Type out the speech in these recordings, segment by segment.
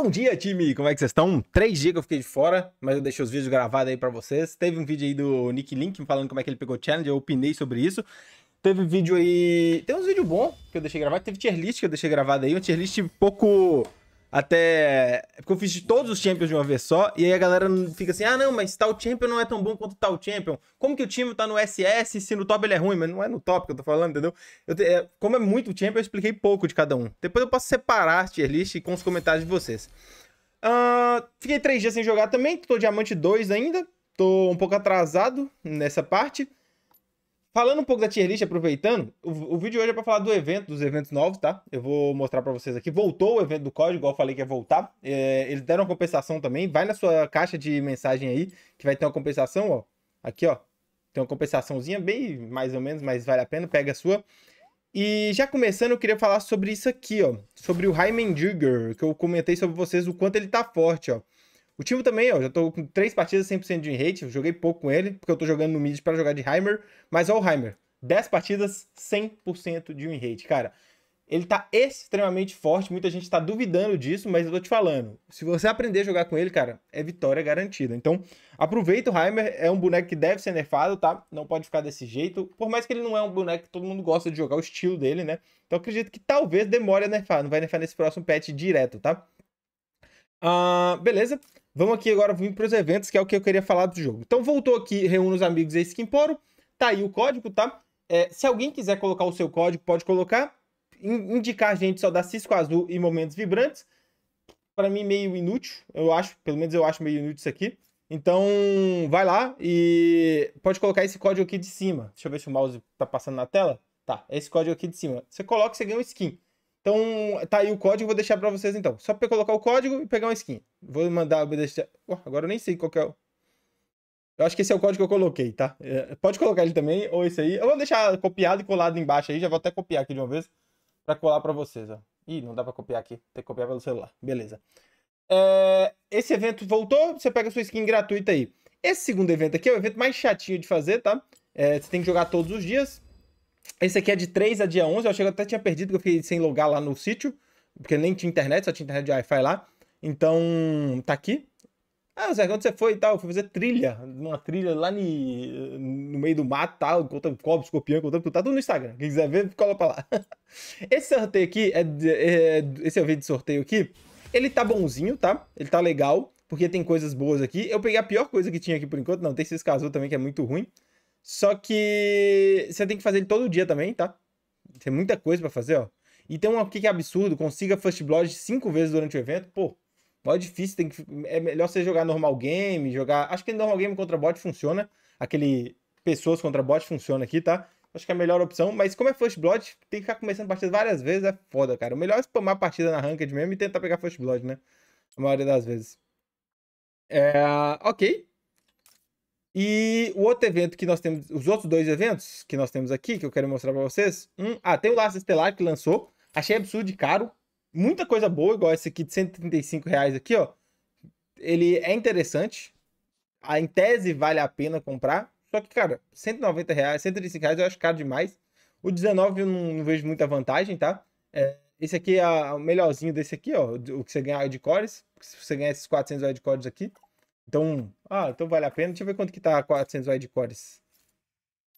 Bom dia, time! Como é que vocês estão? Três dias que eu fiquei de fora, mas eu deixei os vídeos gravados aí pra vocês. Teve um vídeo aí do Nick Link falando como é que ele pegou o challenge, eu opinei sobre isso. Teve vídeo aí... Tem uns vídeos bons que eu deixei gravado, teve tier list que eu deixei gravado aí, um tier list pouco até. É porque eu fiz de todos os champions de uma vez só. E aí a galera fica assim: ah, não, mas tal champion não é tão bom quanto tal champion. Como que o time tá no SS se no top ele é ruim? Mas não é no top que eu tô falando, entendeu? Eu te... É, como é muito champion, eu expliquei pouco de cada um. Depois eu posso separar a tier list com os comentários de vocês. Uh... Fiquei três dias sem jogar também. Tô diamante 2 ainda. Tô um pouco atrasado nessa parte falando um pouco da tier list, aproveitando, o, o vídeo hoje é para falar do evento, dos eventos novos, tá? Eu vou mostrar para vocês aqui. Voltou o evento do código, igual eu falei que ia voltar. É, eles deram uma compensação também. Vai na sua caixa de mensagem aí, que vai ter uma compensação, ó. Aqui, ó. Tem uma compensaçãozinha, bem mais ou menos, mas vale a pena, pega a sua. E já começando, eu queria falar sobre isso aqui, ó. Sobre o Raimen Jugger, que eu comentei sobre vocês o quanto ele tá forte, ó. O time também, ó, já tô com três partidas 100% de rate, eu joguei pouco com ele, porque eu tô jogando no mid para jogar de Heimer, mas ó o Heimer, 10 partidas 100% de win rate, cara. Ele tá extremamente forte, muita gente tá duvidando disso, mas eu tô te falando. Se você aprender a jogar com ele, cara, é vitória garantida. Então, aproveita o Heimer, é um boneco que deve ser nerfado, tá? Não pode ficar desse jeito. Por mais que ele não é um boneco que todo mundo gosta de jogar, o estilo dele, né? Então, acredito que talvez demore a nerfar, não vai nerfar nesse próximo patch direto, tá? Uh, beleza. Vamos aqui agora vir para os eventos, que é o que eu queria falar do jogo. Então voltou aqui, reúne os amigos e Skimporo. Tá aí o código, tá? É, se alguém quiser colocar o seu código, pode colocar. Indicar a gente só da Cisco Azul e Momentos Vibrantes. Para mim, meio inútil, eu acho. Pelo menos eu acho meio inútil isso aqui. Então, vai lá e pode colocar esse código aqui de cima. Deixa eu ver se o mouse tá passando na tela. Tá, esse código aqui de cima. Você coloca, você ganha um skin. Então, tá aí o código, vou deixar para vocês então. Só para colocar o código e pegar uma skin. Vou mandar, obedecer. agora eu nem sei qual que é o... Eu acho que esse é o código que eu coloquei, tá? É, pode colocar ele também, ou esse aí. Eu vou deixar copiado e colado embaixo aí, já vou até copiar aqui de uma vez para colar para vocês, ó. Ih, não dá para copiar aqui, tem que copiar pelo celular. Beleza. É, esse evento voltou, você pega a sua skin gratuita aí. Esse segundo evento aqui é o evento mais chatinho de fazer, tá? É, você tem que jogar todos os dias, esse aqui é de 3 a dia 11. Eu achei que eu até tinha perdido, que eu fiquei sem logar lá no sítio. Porque nem tinha internet, só tinha internet de Wi-Fi lá. Então, tá aqui. Ah, Zé, quando você foi e tal? Eu fui fazer trilha. Uma trilha lá ni, no meio do mato e tal. encontrando cobre, escorpião, encontrando tudo. Tá tudo no Instagram. Quem quiser ver, cola pra lá. esse sorteio aqui, é, é, esse é vídeo de sorteio aqui, ele tá bonzinho, tá? Ele tá legal, porque tem coisas boas aqui. Eu peguei a pior coisa que tinha aqui por enquanto. Não, tem esses casos também, que é muito ruim. Só que você tem que fazer ele todo dia também, tá? Tem muita coisa para fazer, ó. E tem um aqui que é absurdo, consiga First Blood cinco vezes durante o evento. Pô, mó é difícil, tem que, é melhor você jogar normal game, jogar... Acho que normal game contra bot funciona, aquele pessoas contra bot funciona aqui, tá? Acho que é a melhor opção, mas como é First Blood, tem que ficar começando partidas várias vezes, é foda, cara. O melhor é spamar a partida na Ranked mesmo e tentar pegar First Blood, né? A maioria das vezes. É... Ok, e o outro evento que nós temos, os outros dois eventos que nós temos aqui, que eu quero mostrar para vocês. Um, ah, tem o Laço Estelar que lançou. Achei absurdo de caro. Muita coisa boa, igual esse aqui de 135 reais aqui, ó. Ele é interessante. A, ah, em tese vale a pena comprar. Só que, cara, 190 reais, 135 reais eu acho caro demais. O 19 eu não, não vejo muita vantagem, tá? É, esse aqui é o melhorzinho desse aqui, ó. O que você ganha de cores. Se você ganhar esses 400 de cores aqui. Então, ah, então vale a pena. Deixa eu ver quanto que tá 400 widcores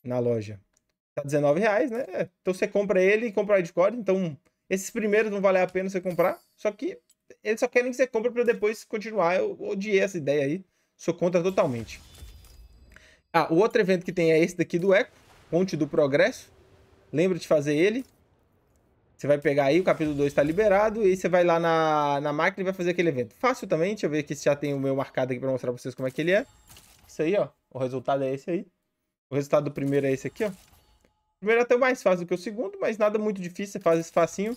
na loja. Tá 19 reais, né? É, então você compra ele e compra o widcore. Então, esses primeiros não vale a pena você comprar. Só que eles só querem que você compre para depois continuar. Eu odiei essa ideia aí. Sou contra totalmente. Ah, o outro evento que tem é esse daqui do Eco, Ponte do Progresso. Lembra de fazer ele. Você vai pegar aí, o capítulo 2 está liberado, e você vai lá na, na máquina e vai fazer aquele evento. Fácil também, deixa eu ver aqui se já tem o meu marcado aqui para mostrar para vocês como é que ele é. Isso aí, ó. O resultado é esse aí. O resultado do primeiro é esse aqui, ó. O primeiro é até mais fácil do que o segundo, mas nada muito difícil, você faz esse facinho.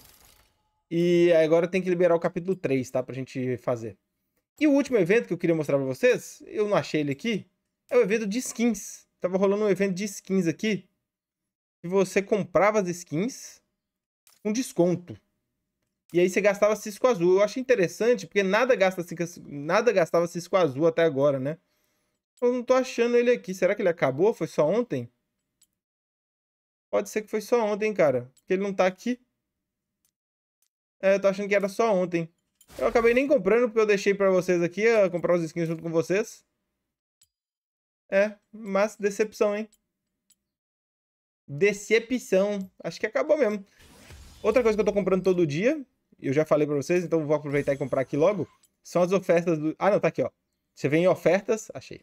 E agora tem que liberar o capítulo 3, tá? Pra gente fazer. E o último evento que eu queria mostrar pra vocês, eu não achei ele aqui, é o evento de skins. Tava rolando um evento de skins aqui. você comprava as skins um desconto. E aí você gastava cisco azul. Eu achei interessante, porque nada, gasta, nada gastava cisco azul até agora, né? Eu não tô achando ele aqui. Será que ele acabou? Foi só ontem? Pode ser que foi só ontem, cara. Porque ele não tá aqui. É, eu tô achando que era só ontem. Eu acabei nem comprando, porque eu deixei pra vocês aqui, comprar os skins junto com vocês. É, mas decepção, hein? Decepção. Acho que acabou mesmo. Outra coisa que eu tô comprando todo dia, eu já falei para vocês, então vou aproveitar e comprar aqui logo, são as ofertas do... Ah, não, tá aqui, ó. Você vem em ofertas, achei.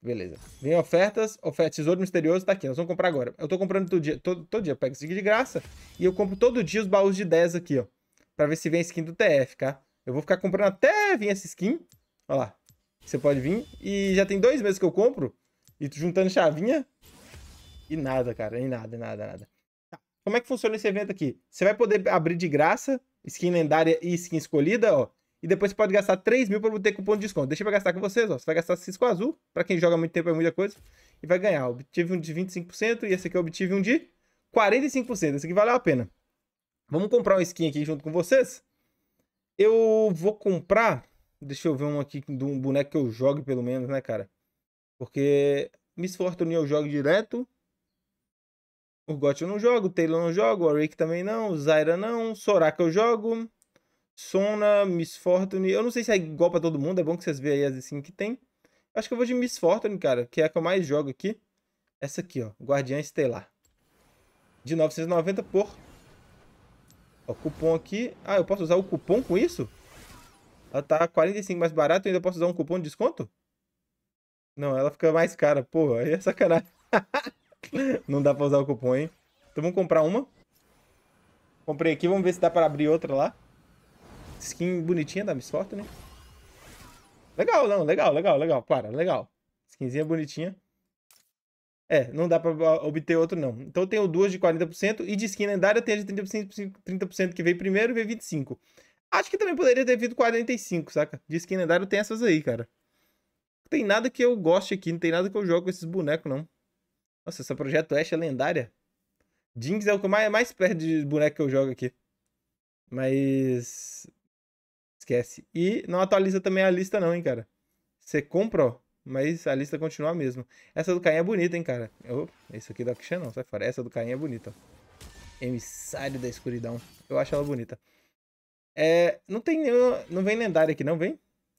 Beleza. Vem ofertas, ofertas tesouro misterioso, tá aqui. Nós vamos comprar agora. Eu tô comprando todo dia, todo, todo dia. Eu pego esse aqui de graça e eu compro todo dia os baús de 10 aqui, ó. Pra ver se vem skin do TF, tá? Eu vou ficar comprando até vir essa skin. Ó lá. Você pode vir. E já tem dois meses que eu compro. E juntando chavinha. E nada, cara. E nada, nada, nada. Como é que funciona esse evento aqui? Você vai poder abrir de graça, skin lendária e skin escolhida, ó. E depois você pode gastar 3 mil para obter cupom de desconto. Deixa eu gastar com vocês, ó. Você vai gastar Cisco Azul, para quem joga muito tempo é muita coisa. E vai ganhar. Obtive um de 25% e esse aqui eu obtive um de 45%. Esse aqui valeu a pena. Vamos comprar um skin aqui junto com vocês. Eu vou comprar... Deixa eu ver um aqui de um boneco que eu jogue, pelo menos, né, cara? Porque Miss Fortune eu jogo direto. O Got eu não jogo, o Taylor não jogo, o rick também não, o Zaira não, Soraka eu jogo, Sona, Miss Fortune. Eu não sei se é igual pra todo mundo, é bom que vocês vejam aí as assim que tem. Acho que eu vou de Miss Fortune, cara, que é a que eu mais jogo aqui. Essa aqui, ó, Guardiã Estelar. De 990 por... Ó, cupom aqui. Ah, eu posso usar o cupom com isso? Ela tá 45 mais barato, eu ainda posso usar um cupom de desconto? Não, ela fica mais cara, porra, aí é sacanagem. Não dá pra usar o cupom, hein? Então vamos comprar uma. Comprei aqui, vamos ver se dá pra abrir outra lá. Skin bonitinha da Miss Fortune. Né? Legal, não, legal, legal, legal, para, legal. Skinzinha bonitinha. É, não dá pra obter outro não. Então eu tenho duas de 40% e de skin lendária eu tenho de 30%, 30% que veio primeiro e veio 25%. Acho que também poderia ter vindo 45, saca? De skin lendário tem essas aí, cara. Não tem nada que eu goste aqui, não tem nada que eu jogo com esses bonecos, não. Nossa, essa Projeto Ash é lendária. Jinx é o que mais, mais perto de boneco que eu jogo aqui. Mas. Esquece. E não atualiza também a lista, não, hein, cara. Você compra, ó. Mas a lista continua a mesma. Essa do Caim é bonita, hein, cara. Oh, isso aqui da Kishan não, sai fora. Essa do Caim é bonita. Emissário da escuridão. Eu acho ela bonita. É, não tem Não vem lendária aqui, não, vem?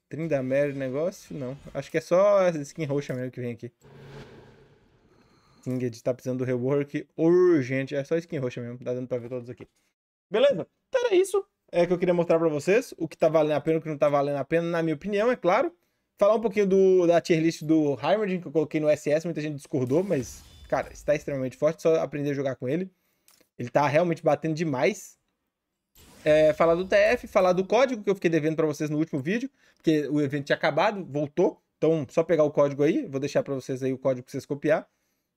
Trindamer negócio? Não. Acho que é só a skin roxa mesmo que vem aqui. Stinged tá precisando do rework urgente. É só skin roxa mesmo, tá dando pra ver todos aqui. Beleza? Então era isso é, que eu queria mostrar pra vocês. O que tá valendo a pena, o que não tá valendo a pena, na minha opinião, é claro. Falar um pouquinho do, da tier list do Heimerdinger, que eu coloquei no SS, muita gente discordou, mas, cara, está extremamente forte, só aprender a jogar com ele. Ele tá realmente batendo demais. É, falar do TF, falar do código que eu fiquei devendo para vocês no último vídeo, porque o evento tinha acabado, voltou. Então, só pegar o código aí, vou deixar para vocês aí o código para vocês copiar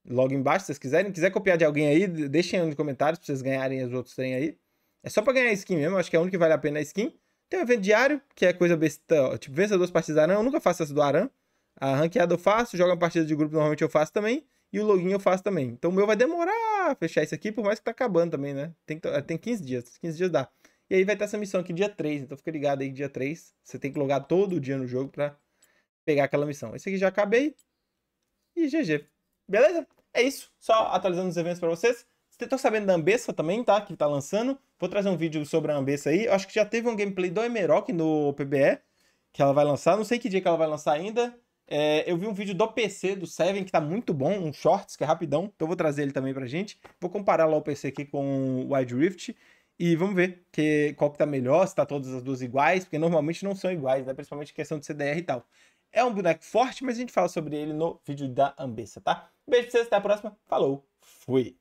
logo embaixo, se vocês quiserem. Quiser copiar de alguém aí, deixem aí nos comentários pra vocês ganharem os outros trem aí. É só pra ganhar skin mesmo, acho que é o único que vale a pena a skin. Tem o evento diário, que é coisa besta, tipo, duas partidas do Aran. Eu nunca faço essa do Aran. A ranqueada eu faço, joga uma partida de grupo normalmente eu faço também. E o login eu faço também. Então o meu vai demorar a fechar isso aqui, por mais que tá acabando também, né? Tem, é, tem 15 dias, 15 dias dá. E aí vai ter essa missão aqui dia 3, então fica ligado aí dia 3. Você tem que logar todo dia no jogo pra pegar aquela missão. Esse aqui já acabei. E GG. Beleza? É isso, só atualizando os eventos para vocês. Estou sabendo da Ambessa também, tá? Que tá lançando. Vou trazer um vídeo sobre a Ambessa aí. acho que já teve um gameplay do Emerok no PBE, que ela vai lançar. Não sei que dia que ela vai lançar ainda. É, eu vi um vídeo do PC do Seven que tá muito bom, um shorts que é rapidão, então vou trazer ele também pra gente. Vou comparar lá o PC aqui com o Wide Rift e vamos ver que, qual que tá melhor, se tá todas as duas iguais, porque normalmente não são iguais, né? principalmente questão de CDR e tal. É um boneco forte, mas a gente fala sobre ele no vídeo da Ambessa, tá? Beijo pra vocês, até a próxima. Falou, fui!